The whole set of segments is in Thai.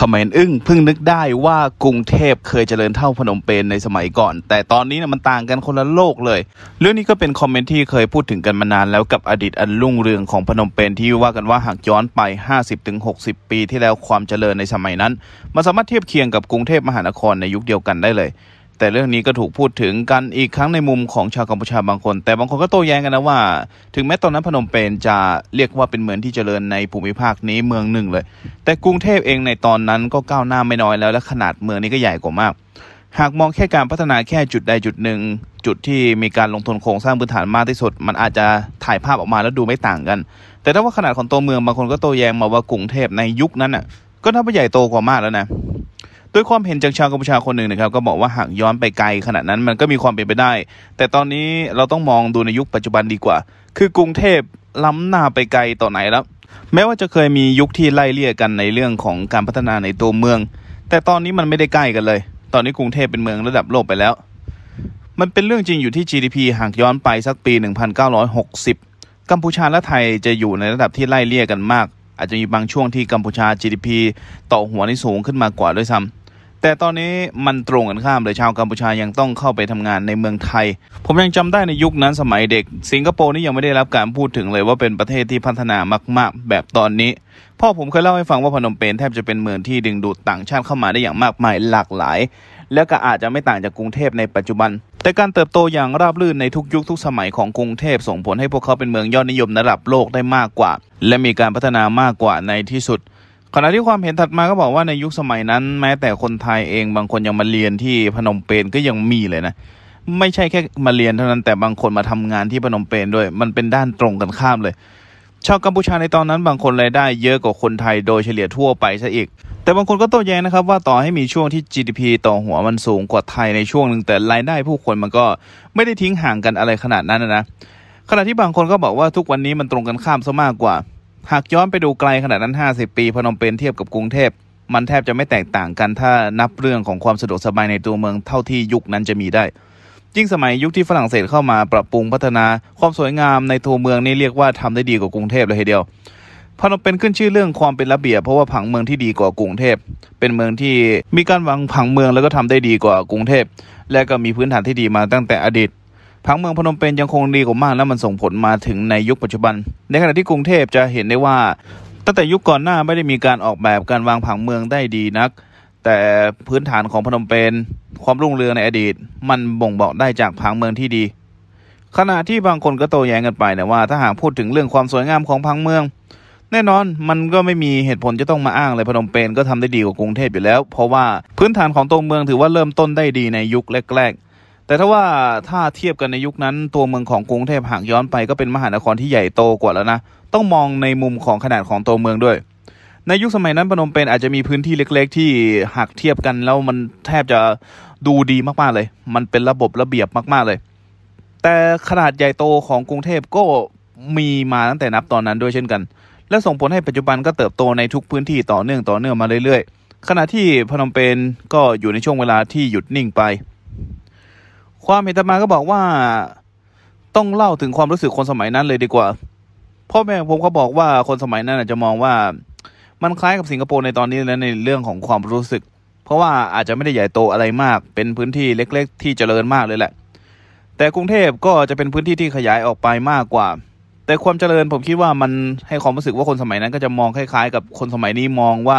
เขมรอึ้งเพิ่งนึกได้ว่ากรุงเทพเคยเจริญเท่าพนมเปญในสมัยก่อน แต่ตอนนี้นะมันต่างกันคนละโลกเลย เรื่องนี้ก็เป็นคอมเมนต์ที่เคยพูดถึงกันมานานแล้วกับอดีตอันรุ่งเรืองของพนมเปญที่ว่ากันว่าหากย้อนไป 50-60 ปีที่แล้วความเจริญในสมัยนั้นมันสามารถเทียบเคียงกับกรุงเทพมหานครในยุคเดียวกันได้เลยแต่เรื่องนี้ก็ถูกพูดถึงกันอีกครั้งในมุมของชาวกัมพูชาบางคน แต่บางคนก็โต้แย้งกันนะว่า ถึงแม้ตอนนั้นพนมเปญจะเรียกว่าเป็นเมืองที่เจริญในภูมิภาคนี้เมืองหนึ่งเลย แต่กรุงเทพเองในตอนนั้นก็ก้าวหน้าไม่น้อยแล้ว และขนาดเมืองนี้ก็ใหญ่กว่ามาก หากมองแค่การพัฒนาแค่จุดใดจุดหนึ่ง จุดที่มีการลงทุนโครงสร้างพื้นฐานมากที่สุด มันอาจจะถ่ายภาพออกมาแล้วดูไม่ต่างกัน แต่ถ้าว่าขนาดของตัวเมืองบางคนก็โต้แย้งมาว่ากรุงเทพในยุคนั้นอ่ะก็นับว่าใหญ่โตกว่ามากแล้วนะด้วยความเห็นจากชาวกัมพูชาคนหนึ่งนะครับก็บอกว่าหากย้อนไปไกลขนาดนั้นมันก็มีความเป็นไปได้ แต่ตอนนี้เราต้องมองดูในยุคปัจจุบันดีกว่า คือกรุงเทพล้ำหน้าไปไกลต่อไหนแล้ว แม้ว่าจะเคยมียุคที่ไล่เลี่ยกันในเรื่องของการพัฒนาในตัวเมือง แต่ตอนนี้มันไม่ได้ใกล้กันเลยตอนนี้กรุงเทพเป็นเมืองระดับโลกไปแล้ว มันเป็นเรื่องจริงอยู่ที่ GDP หากย้อนไปสักปี 1960 กัมพูชาและไทยจะอยู่ในระดับที่ไล่เลี่ยกันมากอาจจะมีบางช่วงที่กัมพูชา GDP ต่อหัวนี่สูงขึ้นมากว่าด้วยซ้ำ แต่ตอนนี้มันตรงกันข้ามเลยชาวกัมพูชายังต้องเข้าไปทำงานในเมืองไทย ผมยังจำได้ในยุคนั้นสมัยเด็ก สิงคโปร์นี่ยังไม่ได้รับการพูดถึงเลยว่าเป็นประเทศที่พัฒนามากๆ แบบตอนนี้ พ่อผมเคยเล่าให้ฟังว่าพนมเปญแทบจะเป็นเมืองที่ดึงดูดต่างชาติเข้ามาได้อย่างมากมายหลากหลายและก็อาจจะไม่ต่างจากกรุงเทพในปัจจุบัน แต่การเติบโตอย่างราบรื่นในทุกยุคทุกสมัยของกรุงเทพส่งผลให้พวกเขาเป็นเมืองยอดนิยมระดับโลกได้มากกว่า และมีการพัฒนามากกว่าในที่สุด ขณะที่ความเห็นถัดมาก็บอกว่าในยุคสมัยนั้น แม้แต่คนไทยเองบางคนยังมาเรียนที่พนมเปญก็ยังมีเลยนะ ไม่ใช่แค่มาเรียนเท่านั้นแต่บางคนมาทำงานที่พนมเปญด้วย มันเป็นด้านตรงกันข้ามเลย ชาวกัมพูชาในตอนนั้นบางคนรายได้เยอะกว่าคนไทยโดยเฉลี่ยทั่วไปซะอีกแต่บางคนก็โต้แย้งนะครับว่าต่อให้มีช่วงที่ GDP ต่อหัวมันสูงกว่าไทยในช่วงหนึ่งแต่รายได้ผู้คนมันก็ไม่ได้ทิ้งห่างกันอะไรขนาดนั้นนะขณะที่บางคนก็บอกว่าทุกวันนี้มันตรงกันข้ามซะมากกว่า หากย้อนไปดูไกลขนาดนั้น 50 ปี พนมเปญเทียบกับกรุงเทพมันแทบจะไม่แตกต่างกันถ้านับเรื่องของความสะดวกสบายในตัวเมืองเท่าที่ยุคนั้นจะมีได้ยิ่งสมัยยุคที่ฝรั่งเศสเข้ามาปรับปรุงพัฒนา ความสวยงามในตัวเมืองนี่เรียกว่าทำได้ดีกว่ากรุงเทพเลยทีเดียวพนมเป็นขึ้นชื่อเรื่องความเป็นระเบียบ เพราะว่า ผังเมืองที่ดีกว่ากรุงเทพเป็นเมืองที่มีการวางผังเมืองแล้วก็ทำได้ดีกว่ากรุงเทพและก็มีพื้นฐานที่ดีมาตั้งแต่อดีต ผังเมืองพนมเปญยังคงดีกว่ามากและมันส่งผลมาถึงในยุคปัจจุบัน ในขณะที่กรุงเทพจะเห็นได้ว่าตั้งแต่ยุคก่อนหน้าไม่ได้มีการออกแบบการวางผังเมืองได้ดีนัก แต่พื้นฐานของพนมเปญความรุ่งเรืองในอดีต มันบ่งบอกได้จากผังเมืองที่ดี ขณะที่บางคนก็โต้แย้งกันไปนะว่าถ้าหากพูดถึงเรื่องความสวยงามของผังเมืองแน่นอนมันก็ไม่มีเหตุผลจะต้องมาอ้างเลยพนมเปญก็ทำได้ดีกว่ากรุงเทพอยู่แล้ว เพราะว่าพื้นฐานของตัวเมืองถือว่าเริ่มต้นได้ดีในยุคแรกๆ แต่ถ้าว่าถ้าเทียบกันในยุคนั้นตัวเมืองของกรุงเทพหากย้อนไปก็เป็นมหานครที่ใหญ่โตกว่าแล้วนะ ต้องมองในมุมของขนาดของตัวเมืองด้วย ในยุคสมัยนั้นพนมเปญอาจจะมีพื้นที่เล็ก ๆ ที่หากเทียบกันแล้วมันแทบจะดูดีมากๆเลย มันเป็นระบบระเบียบมากๆเลย แต่ขนาดใหญ่โตของกรุงเทพก็มีมาตั้งแต่นับตอนนั้นด้วยเช่นกันและส่งผลให้ปัจจุบันก็เติบโตในทุกพื้นที่ต่อเนื่องต่อเนื่องมาเรื่อยๆขณะที่พนมเปญก็อยู่ในช่วงเวลาที่หยุดนิ่งไป ความเห็นตมาก็บอกว่าต้องเล่าถึงความรู้สึกคนสมัยนั้นเลยดีกว่าพ่อแม่ผมเขาบอกว่าคนสมัยนั้นอาจจะมองว่ามันคล้ายกับสิงคโปร์ในตอนนี้แล้วในเรื่องของความรู้สึก เพราะว่าอาจจะไม่ได้ใหญ่โตอะไรมาก เป็นพื้นที่เล็ก ๆ ที่เจริญมากเลยแหละ แต่กรุงเทพก็จะเป็นพื้นที่ที่ขยายออกไปมากกว่าแต่ความเจริญผมคิดว่ามันให้ความรู้สึกว่าคนสมัยนั้นก็จะมองคล้าย ๆ กับคนสมัยนี้มองว่า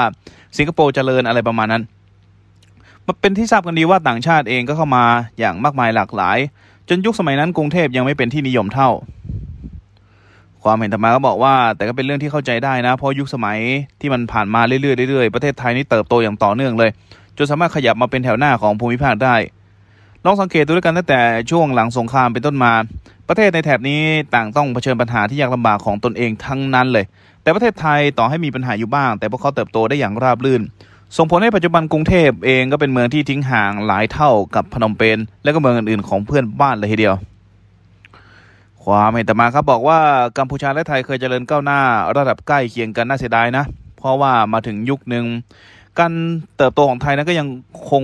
สิงคโปร์เจริญอะไรประมาณนั้น มันเป็นที่ทราบกันดีว่าต่างชาติเองก็เข้ามาอย่างมากมายหลากหลาย จนยุคสมัยนั้นกรุงเทพยังไม่เป็นที่นิยมเท่า ความเห็นธรรมาก็บอกว่า แต่ก็เป็นเรื่องที่เข้าใจได้นะ เพราะยุคสมัยที่มันผ่านมาเรื่อยๆๆประเทศไทยนี่เติบโตอย่างต่อเนื่องเลยจนสามารถขยับมาเป็นแถวหน้าของภูมิภาคได้ลองสังเกตดูด้วยกันตั้งแต่ช่วงหลังสงครามเป็นต้นมาประเทศในแถบนี้ต่างต้องเผชิญปัญหาที่ยากลำบากของตนเองทั้งนั้นเลย แต่ประเทศไทยต่อให้มีปัญหาอยู่บ้าง แต่พวกเขาเติบโตได้อย่างราบรื่น ส่งผลให้ปัจจุบันกรุงเทพเองก็เป็นเมืองที่ทิ้งห่างหลายเท่ากับพนมเปญและก็เมืองอื่นๆของเพื่อนบ้านเลยทีเดียว ความเห็นต่อมาครับบอกว่ากัมพูชาและไทยเคยเจริญก้าวหน้า ระดับใกล้เคียงกันน่าเสียดายนะ เพราะว่ามาถึงยุคหนึ่งการเติบโตของไทยนั้นก็ยังคง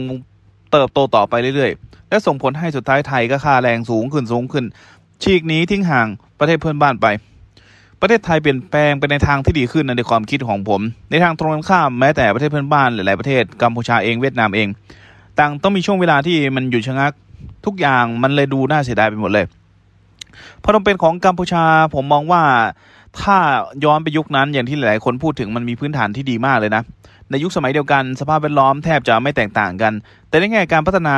เติบโตต่อไปเรื่อยๆ และส่งผลให้สุดท้ายไทยก็ค่าแรงสูงขึ้นสูงขึ้นฉีกหนีทิ้งห่างประเทศเพื่อนบ้านไป ประเทศไทยเปลี่ยนแปลงไปในทางที่ดีขึ้นในความคิดของผม ในทางตรงกันข้ามแม้แต่ประเทศเพื่อนบ้าน หลายประเทศกัมพูชาเองเวียดนามเอง ต่างต้องมีช่วงเวลาที่มันหยุดชะงักทุกอย่างมันเลยดูน่าเสียดายไปหมดเลยพตรงเป็นของกัมพูชาผมมองว่าถ้าย้อนไปยุคนั้นอย่างที่หลาย ๆ คนพูดถึงมันมีพื้นฐานที่ดีมากเลยนะ ในยุคสมัยเดียวกัน สภาพแวดล้อมแทบจะไม่แตกต่างกัน แต่ในแง่การพัฒนา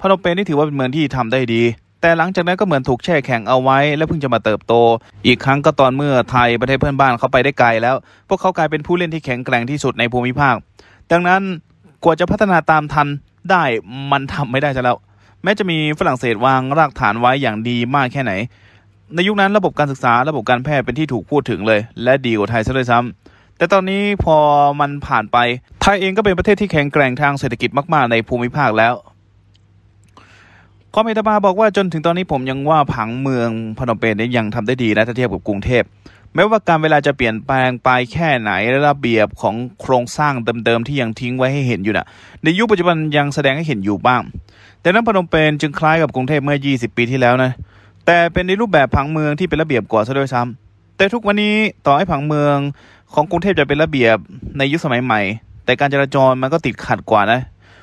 พนมเปญนี่ถือว่าเป็นเมืองที่ทำได้ดีแต่หลังจากนั้นก็เหมือนถูกแช่แข็งเอาไว้และเพิ่งจะมาเติบโต อีกครั้งก็ตอนเมื่อไทยประเทศเพื่อนบ้านเขาไปได้ไกลแล้วพวกเขากลายเป็นผู้เล่นที่แข็งแกร่งที่สุดในภูมิภาค ดังนั้นกว่าจะพัฒนาตามทันได้มันทำไม่ได้ซะแล้ว แม้จะมีฝรั่งเศสวางรากฐานไว้อย่างดีมากแค่ไหน ในยุคนั้นระบบการศึกษาระบบการแพทย์เป็นที่ถูกพูดถึงเลย และดีกว่าไทยซะด้วยซ้ำ แต่ตอนนี้พอมันผ่านไปไทยเองก็เป็นประเทศที่แข็งแกร่งทางเศรษฐกิจมากๆในภูมิภาคแล้วคอมเมตาบาบอกว่าจนถึงตอนนี้ผมยังว่าผังเมืองพนมเปญยังทำได้ดีนะถ้าเทียบกับกรุงเทพแม้ว่าการเวลาจะเปลี่ยนแปลงไปแค่ไหนระเบียบของโครงสร้างเดิมๆที่ยังทิ้งไว้ให้เห็นอยู่นะในยุคปัจจุบันยังแสดงให้เห็นอยู่บ้าง แต่นั้นพนมเปญจึงคล้ายกับกรุงเทพเมื่อ 20 ปีที่แล้วนะแต่เป็นในรูปแบบผังเมืองที่เป็นระเบียบกว่าซะด้วยซ้ำแต่ทุกวันนี้ต่อให้ผังเมืองของกรุงเทพจะเป็นระเบียบในยุคสมัยใหม่ แต่การจราจรมันก็ติดขัดกว่านะ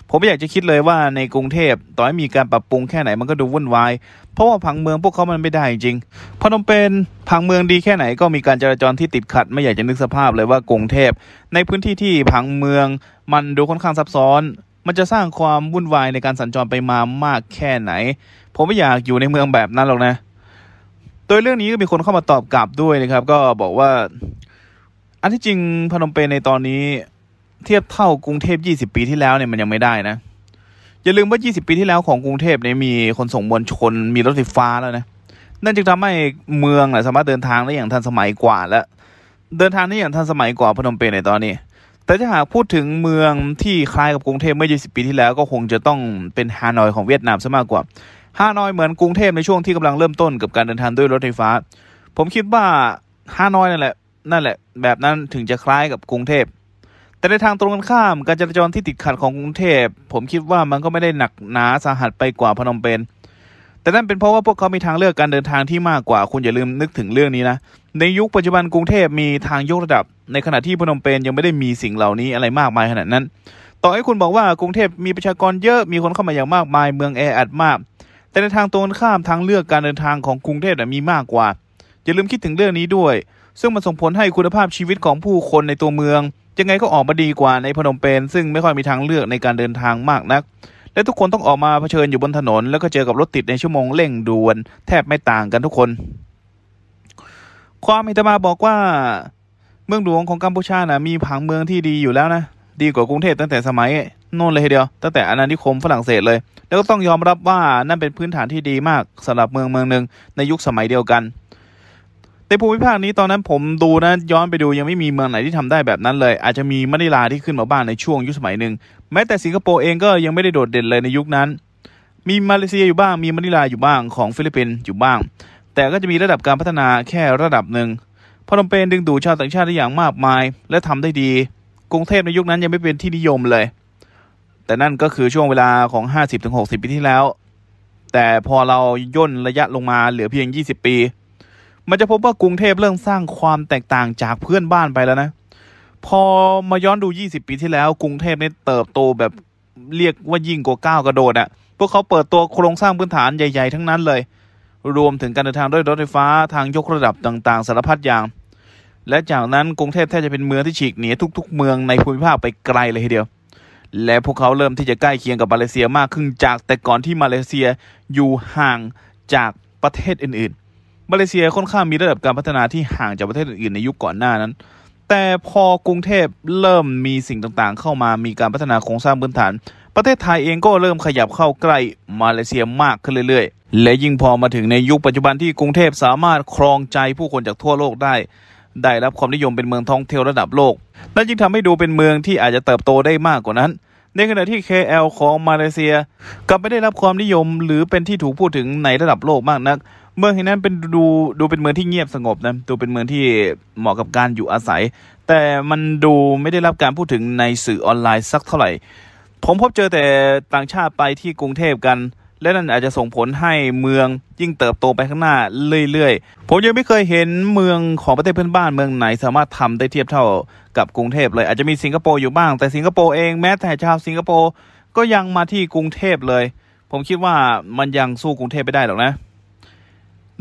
ผมไม่อยากจะคิดเลยว่าในกรุงเทพต่อให้มีการปรับปรุงแค่ไหนมันก็ดูวุ่นวาย เพราะว่าผังเมืองพวกเขามันไม่ได้จริงพนมเปญผังเมืองดีแค่ไหนก็มีการจราจรที่ติดขัด ไม่อยากจะนึกสภาพเลยว่ากรุงเทพในพื้นที่ที่ผังเมืองมันดูค่อนข้างซับซ้อน มันจะสร้างความวุ่นวายในการสัญจรไปมามากแค่ไหนผมไม่อยากอยู่ในเมืองแบบนั้นหรอกนะ โดยเรื่องนี้ก็มีคนเข้ามาตอบกลับด้วยนะครับ ก็บอกว่า อันที่จริง พนมเปญในตอนนี้เทียบเท่ากรุงเทพยี่สิบปีที่แล้วเนี่ยมันยังไม่ได้นะอย่าลืมว่ายี่สิบปีที่แล้วของกรุงเทพเนี่ยมีคนส่งมวลชนมีรถไฟฟ้าแล้วนะนั่นจึงทำให้เมืองสามารถเดินทางได้อย่างทันสมัยกว่าแล้ว เดินทางได้อย่างทันสมัยกว่าพนมเปญในตอนนี้ แต่ถ้าหากพูดถึงเมืองที่คล้ายกับกรุงเทพเมื่อ20 ปีที่แล้วก็คงจะต้องเป็นฮานอยของเวียดนามซะมากกว่าฮานอยเหมือนกรุงเทพในช่วงที่กำลังเริ่มต้นกับการเดินทางด้วยรถไฟฟ้า ผมคิดว่าฮานอยนั่นแหละ นั่นแหละ แบบนั้นถึงจะคล้ายกับกรุงเทพแต่ในทางตรงกันข้ามการจราจรที่ติดขัดของกรุงเทพ ผมคิดว่ามันก็ไม่ได้หนักหนาสาหัสไปกว่าพนมเปญแต่นั่นเป็นเพราะว่าพวกเขามีทางเลือกการเดินทางที่มากกว่า คุณอย่าลืมนึกถึงเรื่องนี้นะ ในยุคปัจจุบันกรุงเทพมีทางยกระดับในขณะที่พนมเปญยังไม่ได้มีสิ่งเหล่านี้อะไรมากมายขนาดนั้น ต่อให้คุณบอกว่ากรุงเทพมีประชากรเยอะมีคนเข้ามาอย่างมากมายเมืองแออัดมากแต่ในทางตรงกันข้ามทางเลือกการเดินทางของกรุงเทพมีมากกว่า อย่าลืมคิดถึงเรื่องนี้ด้วย ซึ่งมันส่งผลให้คุณภาพชีวิตของผู้คนในตัวเมืองยังไงก็ออกมาดีกว่าในพนมเปญซึ่งไม่ค่อยมีทางเลือกในการเดินทางมากนัก และทุกคนต้องออกมาเผชิญอยู่บนถนนแล้วก็เจอกับรถติดในชั่วโมงเร่งด่วนแทบไม่ต่างกันทุกคน ความอิตมาบอกว่า เมืองหลวงของกัมพูชานะมีผังเมืองที่ดีอยู่แล้วนะดีกว่ากรุงเทพตั้งแต่สมัยโน่นเลยทีเดียวตั้งแต่อาณานิคมฝรั่งเศสเลย แล้วก็ต้องยอมรับว่านั่นเป็นพื้นฐานที่ดีมากสำหรับเมืองเมืองหนึ่งในยุคสมัยเดียวกันในภูมิภาคนี้ตอนนั้นผมดูนะย้อนไปดูยังไม่มีเมืองไหนที่ทำได้แบบนั้นเลย อาจจะมีมะนิลาที่ขึ้นมาบ้างในช่วงยุคสมัยหนึ่งแม้แต่สิงคโปร์เองก็ยังไม่ได้โดดเด่นเลยในยุคนั้น มีมาเลเซียอยู่บ้างมีมะนิลาอยู่บ้างของฟิลิปปินส์อยู่บ้าง แต่ก็จะมีระดับการพัฒนาแค่ระดับหนึ่งพนมเปญดึงดูดชาวต่างชาติได้อย่างมากมาย และทำได้ดี กรุงเทพในยุคนั้นยังไม่เป็นที่นิยมเลย แต่นั่นก็คือช่วงเวลาของ50-60 ปีที่แล้ว แต่พอเราย่นระยะลงมาเหลือเพียง 20 ปีมันจะพบว่ากรุงเทพเริ่มสร้างความแตกต่างจากเพื่อนบ้านไปแล้วนะ พอมาย้อนดู 20 ปีที่แล้ว กรุงเทพเนี่ยเติบโตแบบเรียกว่ายิ่งกว่าก้าวกระโดดอะ่ะพวกเขาเปิดตัวโครงสร้างพื้นฐานใหญ่ ๆ ทั้งนั้นเลย รวมถึงการเดินทางด้วยรถไฟฟ้าทางยกระดับต่างๆ สารพัดอย่าง และจากนั้นกรุงเทพแทบจะเป็นเมืองที่ฉีกหนีทุก ๆเมืองในภูมิภาคไปไกลเลยทีเดียว และพวกเขาเริ่มที่จะใกล้เคียงกับมาเลเซียมากขึ้นจากแต่ก่อนที่มาเลเซียอยู่ห่างจากประเทศอื่นมาเลเซียค่อนข้างมีระดับการพัฒนาที่ห่างจากประเทศอื่นในยุคก่อนหน้านั้น แต่พอกรุงเทพเริ่มมีสิ่งต่างๆ เข้ามามีการพัฒนาโครงสร้างพื้นฐาน ประเทศไทยเองก็เริ่มขยับเข้าใกล้มาเลเซียมากขึ้นเรื่อยๆ และยิ่งพอมาถึงในยุคปัจจุบันที่กรุงเทพสามารถครองใจผู้คนจากทั่วโลกได้ ได้รับความนิยมเป็นเมืองท่องเที่ยวระดับโลกนั่นจึงทำให้ดูเป็นเมืองที่อาจจะเติบโตได้มากกว่านั้น ในขณะที่ KL ของมาเลเซีย กลับไม่ได้รับความนิยมหรือเป็นที่ถูกพูดถึงในระดับโลกมากนักเมืองแห่งนั้นเป็นดูดูเป็นเมืองที่เงียบสงบนะดูเป็นเมืองที่เหมาะกับการอยู่อาศัย แต่มันดูไม่ได้รับการพูดถึงในสื่อออนไลน์สักเท่าไหร่ ผมพบเจอแต่ต่างชาติไปที่กรุงเทพกัน และนั่นอาจจะส่งผลให้เมืองยิ่งเติบโตไปข้างหน้าเรื่อย ๆ ผมยังไม่เคยเห็นเมืองของประเทศเพื่อนบ้าน เมืองไหนสามารถทำได้เทียบเท่ากับกรุงเทพเลยอาจจะมีสิงคโปร์อยู่บ้างแต่สิงคโปร์เองแม้แต่ชาวสิงคโปร์ก็ยังมาที่กรุงเทพเลยผมคิดว่ามันยังสู้กรุงเทพไม่ได้หรอกนะ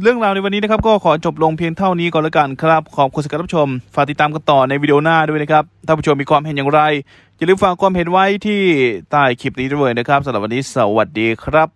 เรื่องราว ในวันนี้นะครับก็ขอจบลงเพียงเท่านี้ ก่อนละกันครับ ขอบคุณสำหรับรับชม ฝากติดตามกันต่อในวิดีโอหน้าด้วยนะครับ ถ้าผู้ชมมีความเห็นอย่างไร อย่าลืมฝากความเห็นไว้ที่ใต้คลิปนี้ด้วยนะครับสำหรับวันนี้สวัสดีครับ